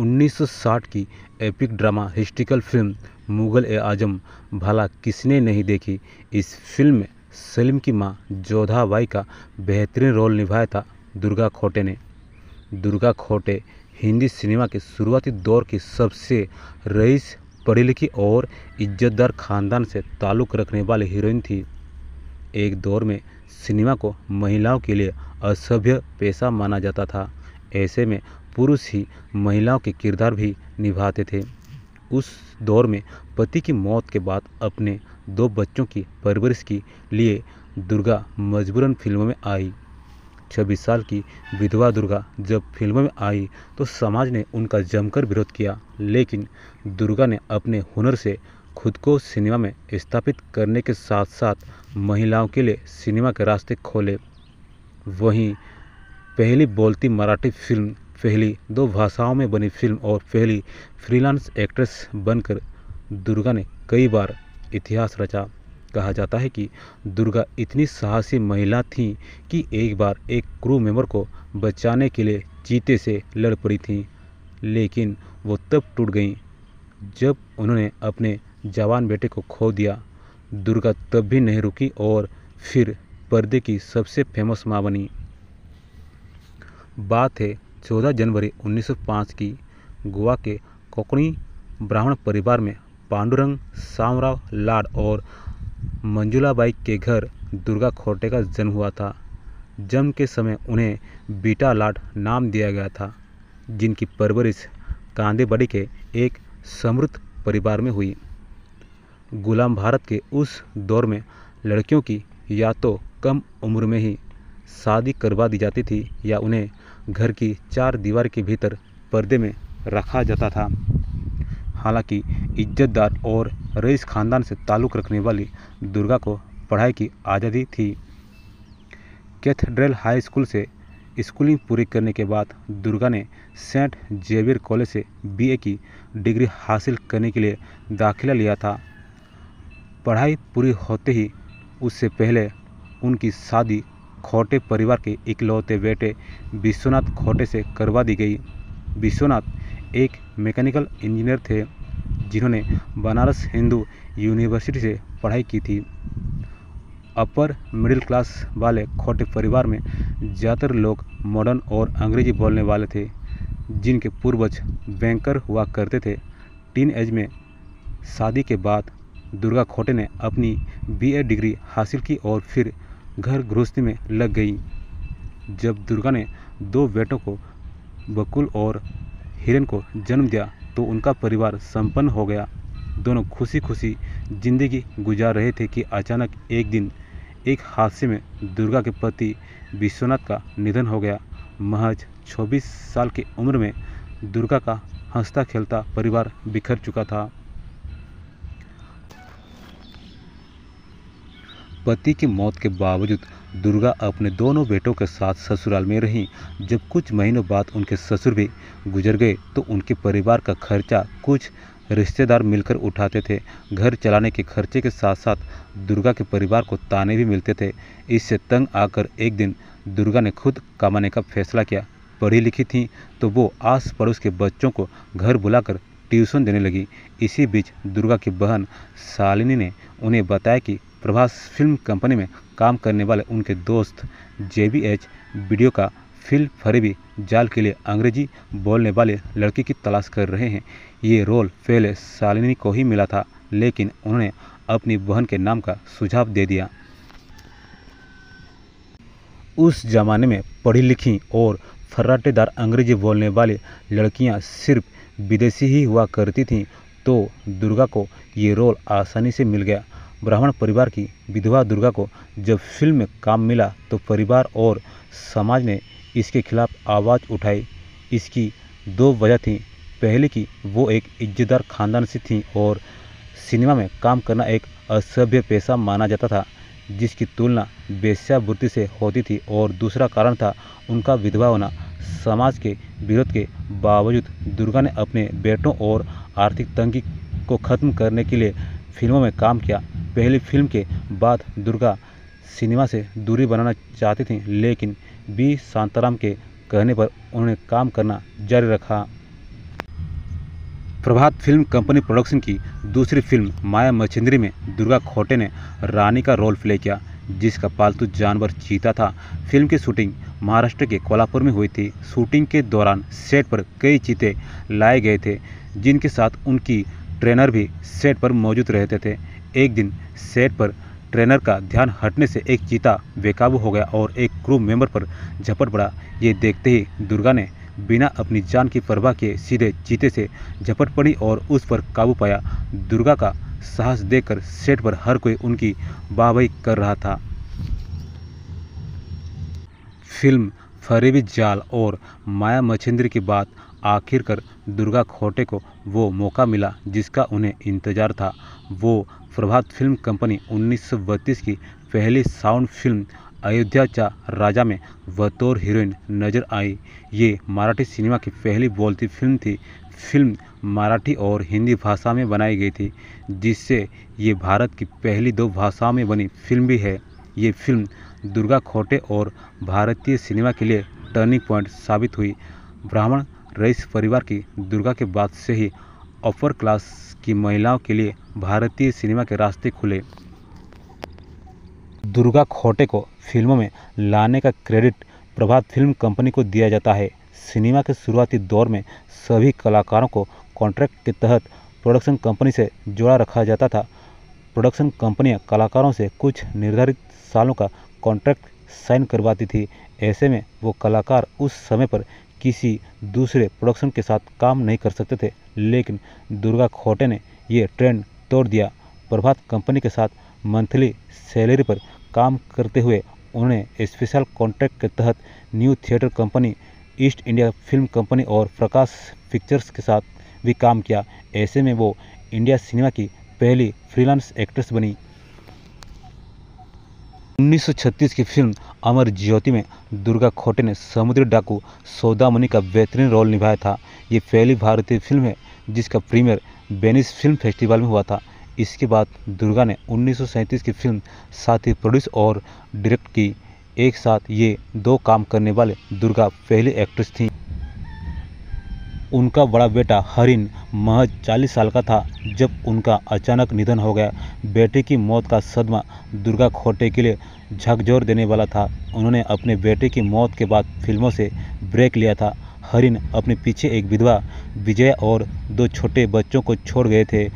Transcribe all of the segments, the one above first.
1960 की epic drama historical film Mughal e Azam भला किसने नहीं देखी इस फिल्म में सलीम की माँ जोधाबाई का बेहतरीन रोल निभाया था दुर्गा खोटे ने दुर्गा खोटे हिंदी सिनेमा के शुरुआती दौर की सबसे रईस पढ़ी लिखी और इज्जतदार खानदान से ताल्लुक़ रखने वाली हीरोइन थी एक दौर में सिनेमा को महिलाओं के लिए असभ्य पेशा माना जाता था ऐसे में पुरुष ही महिलाओं के किरदार भी निभाते थे उस दौर में पति की मौत के बाद अपने दो बच्चों की परवरिश के लिए दुर्गा मजबूरन फिल्मों में आई छब्बीस साल की विधवा दुर्गा जब फिल्मों में आई तो समाज ने उनका जमकर विरोध किया लेकिन दुर्गा ने अपने हुनर से खुद को सिनेमा में स्थापित करने के साथ साथ महिलाओं के लिए सिनेमा के रास्ते खोले वहीं पहली बोलती मराठी फिल्म पहली दो भाषाओं में बनी फिल्म और पहली फ्रीलांस एक्ट्रेस बनकर दुर्गा ने कई बार इतिहास रचा कहा जाता है कि दुर्गा इतनी साहसी महिला थी कि एक बार एक क्रू मेंबर को बचाने के लिए चीते से लड़ पड़ी थी लेकिन वो तब टूट गई जब उन्होंने अपने जवान बेटे को खो दिया दुर्गा तब भी नहीं रुकी और फिर पर्दे की सबसे फेमस माँ बनी बात है चौदह जनवरी 1905 की गोवा के कोकणी ब्राह्मण परिवार में पांडुरंग सामराव लाड और मंजुलाबाई के घर दुर्गा खोटे का जन्म हुआ था जन्म के समय उन्हें बीटा लाड नाम दिया गया था जिनकी परवरिश कांदेबड़ी के एक समृद्ध परिवार में हुई गुलाम भारत के उस दौर में लड़कियों की या तो कम उम्र में ही शादी करवा दी जाती थी या उन्हें घर की चार दीवार के भीतर पर्दे में रखा जाता था हालांकि इज्जतदार और रईस खानदान से ताल्लुक़ रखने वाली दुर्गा को पढ़ाई की आज़ादी थी कैथड्रल हाई स्कूल से स्कूलिंग पूरी करने के बाद दुर्गा ने सेंट जेवियर कॉलेज से बीए की डिग्री हासिल करने के लिए दाखिला लिया था पढ़ाई पूरी होते ही उससे पहले उनकी शादी खोटे परिवार के इकलौते बेटे विश्वनाथ खोटे से करवा दी गई विश्वनाथ एक मैकेनिकल इंजीनियर थे जिन्होंने बनारस हिंदू यूनिवर्सिटी से पढ़ाई की थी अपर मिडिल क्लास वाले खोटे परिवार में ज़्यादातर लोग मॉडर्न और अंग्रेजी बोलने वाले थे जिनके पूर्वज बैंकर हुआ करते थे टीन एज में शादी के बाद दुर्गा खोटे ने अपनी बीए डिग्री हासिल की और फिर घर गृहस्थी में लग गई जब दुर्गा ने दो बेटों को बकुल और हिरन को जन्म दिया तो उनका परिवार संपन्न हो गया दोनों खुशी खुशी जिंदगी गुजार रहे थे कि अचानक एक दिन एक हादसे में दुर्गा के पति विश्वनाथ का निधन हो गया महज 24 साल की उम्र में दुर्गा का हंसता खेलता परिवार बिखर चुका था पति की मौत के बावजूद दुर्गा अपने दोनों बेटों के साथ ससुराल में रहीं जब कुछ महीनों बाद उनके ससुर भी गुजर गए तो उनके परिवार का खर्चा कुछ रिश्तेदार मिलकर उठाते थे घर चलाने के खर्चे के साथ साथ दुर्गा के परिवार को ताने भी मिलते थे इससे तंग आकर एक दिन दुर्गा ने खुद कमाने का फैसला किया पढ़ी लिखी थी तो वो आस पड़ोस के बच्चों को घर बुलाकर ट्यूशन देने लगी इसी बीच दुर्गा की बहन शालिनी ने उन्हें बताया कि प्रभास फिल्म कंपनी में काम करने वाले उनके दोस्त जे बी एच वीडियो का फिल फरेबी जाल के लिए अंग्रेजी बोलने वाले लड़की की तलाश कर रहे हैं ये रोल पहले सालिनी को ही मिला था लेकिन उन्होंने अपनी बहन के नाम का सुझाव दे दिया उस जमाने में पढ़ी लिखी और फर्राटेदार अंग्रेजी बोलने वाली लड़कियां सिर्फ विदेशी ही हुआ करती थीं तो दुर्गा को ये रोल आसानी से मिल गया ब्राह्मण परिवार की विधवा दुर्गा को जब फिल्म में काम मिला तो परिवार और समाज ने इसके खिलाफ आवाज़ उठाई इसकी दो वजह थी पहले कि वो एक इज्जतदार खानदान से थी और सिनेमा में काम करना एक असभ्य पेशा माना जाता था जिसकी तुलना वेश्यावृत्ति से होती थी और दूसरा कारण था उनका विधवा होना समाज के विरोध के बावजूद दुर्गा ने अपने बेटों और आर्थिक तंगी को खत्म करने के लिए फिल्मों में काम किया पहली फिल्म के बाद दुर्गा सिनेमा से दूरी बनाना चाहती थी लेकिन बी शांताराम के कहने पर उन्होंने काम करना जारी रखा प्रभात फिल्म कंपनी प्रोडक्शन की दूसरी फिल्म माया मछिंद्री में दुर्गा खोटे ने रानी का रोल प्ले किया जिसका पालतू जानवर चीता था फिल्म की शूटिंग महाराष्ट्र के कोल्हापुर में हुई थी शूटिंग के दौरान सेट पर कई चीते लाए गए थे जिनके साथ उनकी ट्रेनर भी सेट पर मौजूद रहते थे एक दिन सेट पर ट्रेनर का ध्यान हटने से एक चीता बेकाबू हो गया और एक क्रू मेंबर पर झपट पड़ा ये देखते ही दुर्गा ने बिना अपनी जान की परवाह के सीधे चीते से झपट पड़ी और उस पर काबू पाया दुर्गा का साहस देखकर सेट पर हर कोई उनकी वाहवाही कर रहा था फिल्म फरीबी जाल और माया मछेंद्र की बात आखिरकार दुर्गा खोटे को वो मौका मिला जिसका उन्हें इंतजार था वो प्रभात फिल्म कंपनी उन्नीस की पहली साउंड फिल्म अयोध्या चा राजा में बतौर हीरोइन नजर आई ये मराठी सिनेमा की पहली बोलती फिल्म थी फिल्म मराठी और हिंदी भाषा में बनाई गई थी जिससे ये भारत की पहली दो भाषाओं में बनी फिल्म भी है ये फिल्म दुर्गा खोटे और भारतीय सिनेमा के लिए टर्निंग पॉइंट साबित हुई ब्राह्मण रईस परिवार की दुर्गा के बाद से ही अपर क्लास कि महिलाओं के लिए भारतीय सिनेमा के रास्ते खुले दुर्गा खोटे को फिल्मों में लाने का क्रेडिट प्रभात फिल्म कंपनी को दिया जाता है सिनेमा के शुरुआती दौर में सभी कलाकारों को कॉन्ट्रैक्ट के तहत प्रोडक्शन कंपनी से जोड़ा रखा जाता था प्रोडक्शन कंपनियां कलाकारों से कुछ निर्धारित सालों का कॉन्ट्रैक्ट साइन करवाती थी ऐसे में वो कलाकार उस समय पर किसी दूसरे प्रोडक्शन के साथ काम नहीं कर सकते थे लेकिन दुर्गा खोटे ने ये ट्रेंड तोड़ दिया प्रभात कंपनी के साथ मंथली सैलरी पर काम करते हुए उन्होंने स्पेशल कॉन्ट्रैक्ट के तहत New Theatre Company East India Film Company और प्रकाश पिक्चर्स के साथ भी काम किया ऐसे में वो इंडिया सिनेमा की पहली फ्रीलांस एक्ट्रेस बनी 1936 की फिल्म अमर ज्योति में दुर्गा खोटे ने समुद्री डाकू सौदामनी का बेहतरीन रोल निभाया था ये पहली भारतीय फिल्म है जिसका प्रीमियर बेनिस फिल्म फेस्टिवल में हुआ था इसके बाद दुर्गा ने 1937 की फिल्म साथ ही प्रोड्यूस और डायरेक्ट की एक साथ ये दो काम करने वाले दुर्गा पहली एक्ट्रेस थीं उनका बड़ा बेटा हरिन महज 40 साल का था जब उनका अचानक निधन हो गया बेटे की मौत का सदमा दुर्गा खोटे के लिए झकझोर देने वाला था उन्होंने अपने बेटे की मौत के बाद फिल्मों से ब्रेक लिया था हरिन अपने पीछे एक विधवा विजय और दो छोटे बच्चों को छोड़ गए थे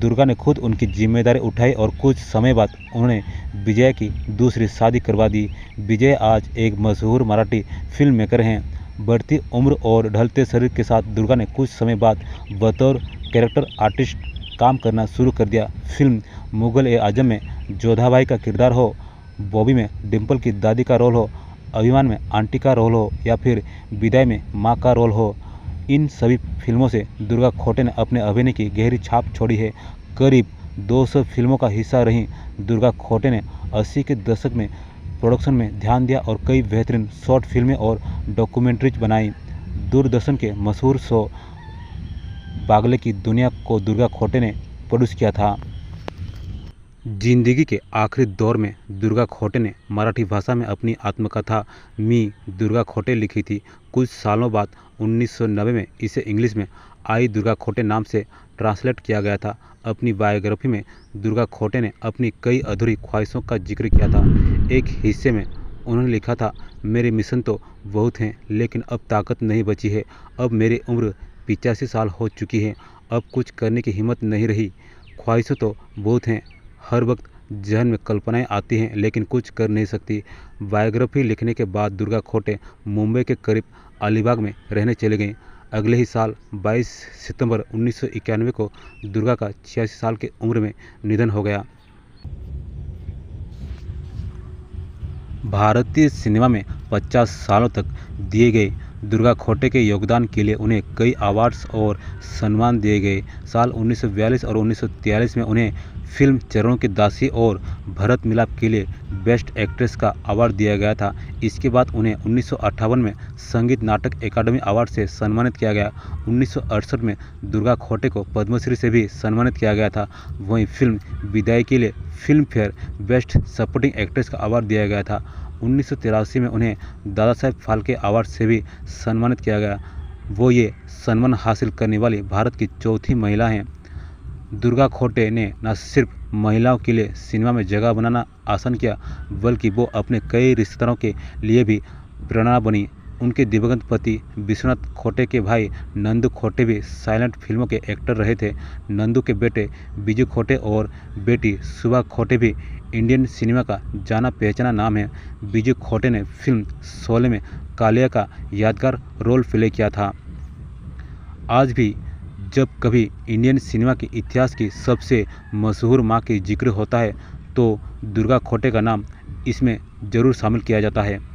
दुर्गा ने खुद उनकी जिम्मेदारी उठाई और कुछ समय बाद उन्होंने विजय की दूसरी शादी करवा दी विजय आज एक मशहूर मराठी फिल्म मेकर हैं बढ़ती उम्र और ढलते शरीर के साथ दुर्गा ने कुछ समय बाद बतौर कैरेक्टर आर्टिस्ट काम करना शुरू कर दिया फिल्म मुगल ए आजम में जोधाबाई का किरदार हो बॉबी में डिम्पल की दादी का रोल हो अभिमान में आंटी का रोल हो या फिर विदाई में माँ का रोल हो इन सभी फिल्मों से दुर्गा खोटे ने अपने अभिनय की गहरी छाप छोड़ी है करीब 200 फिल्मों का हिस्सा रहीं दुर्गा खोटे ने 80 के दशक में प्रोडक्शन में ध्यान दिया और कई बेहतरीन शॉर्ट फिल्में और डॉक्यूमेंट्रीज बनाई दूरदर्शन के मशहूर शो बागले की दुनिया को दुर्गा खोटे ने प्रोड्यूस किया था जिंदगी के आखिरी दौर में दुर्गा खोटे ने मराठी भाषा में अपनी आत्मकथा मी दुर्गा खोटे लिखी थी कुछ सालों बाद 1990 में इसे इंग्लिश में आई दुर्गा खोटे नाम से ट्रांसलेट किया गया था अपनी बायोग्राफी में दुर्गा खोटे ने अपनी कई अधूरी ख्वाहिशों का जिक्र किया था एक हिस्से में उन्होंने लिखा था मेरे मिशन तो बहुत हैं लेकिन अब ताकत नहीं बची है अब मेरी उम्र पिचासी साल हो चुकी है अब कुछ करने की हिम्मत नहीं रही ख्वाहिशें तो बहुत हैं हर वक्त जहन में कल्पनाएं आती हैं लेकिन कुछ कर नहीं सकती बायोग्राफी लिखने के बाद दुर्गा खोटे मुंबई के करीब अलीबाग में रहने चले गए अगले ही साल 22 सितंबर 1991 को दुर्गा का छियासी साल की उम्र में निधन हो गया भारतीय सिनेमा में 50 सालों तक दिए गए दुर्गा खोटे के योगदान के लिए उन्हें कई अवार्ड्स और सम्मान दिए गए साल 1942 और 1943 में उन्हें फिल्म चरणों की दासी और भरत मिलाप के लिए बेस्ट एक्ट्रेस का अवार्ड दिया गया था इसके बाद उन्हें उन्नीस में संगीत नाटक एकेडमी अवार्ड से सम्मानित किया गया उन्नीस में दुर्गा खोटे को पद्मश्री से भी सम्मानित किया गया था वहीं फिल्म विदाई के लिए Filmfare best supporting actress का अवार्ड दिया गया था उन्नीस में उन्हें दादा साहेब फाल्के अवार्ड से भी सम्मानित किया गया वो ये सम्मान हासिल करने वाली भारत की चौथी महिला हैं दुर्गा खोटे ने न सिर्फ महिलाओं के लिए सिनेमा में जगह बनाना आसान किया बल्कि वो अपने कई रिश्तेदारों के लिए भी प्रेरणा बनी उनके दिवंगत पति विश्वनाथ खोटे के भाई नंदू खोटे भी साइलेंट फिल्मों के एक्टर रहे थे नंदू के बेटे बिजू खोटे और बेटी सुबह खोटे भी इंडियन सिनेमा का जाना पहचाना नाम है बिजू खोटे ने फिल्म शोले में कालिया का यादगार रोल प्ले किया था आज भी जब कभी इंडियन सिनेमा के इतिहास की सबसे मशहूर माँ के जिक्र होता है तो दुर्गा खोटे का नाम इसमें ज़रूर शामिल किया जाता है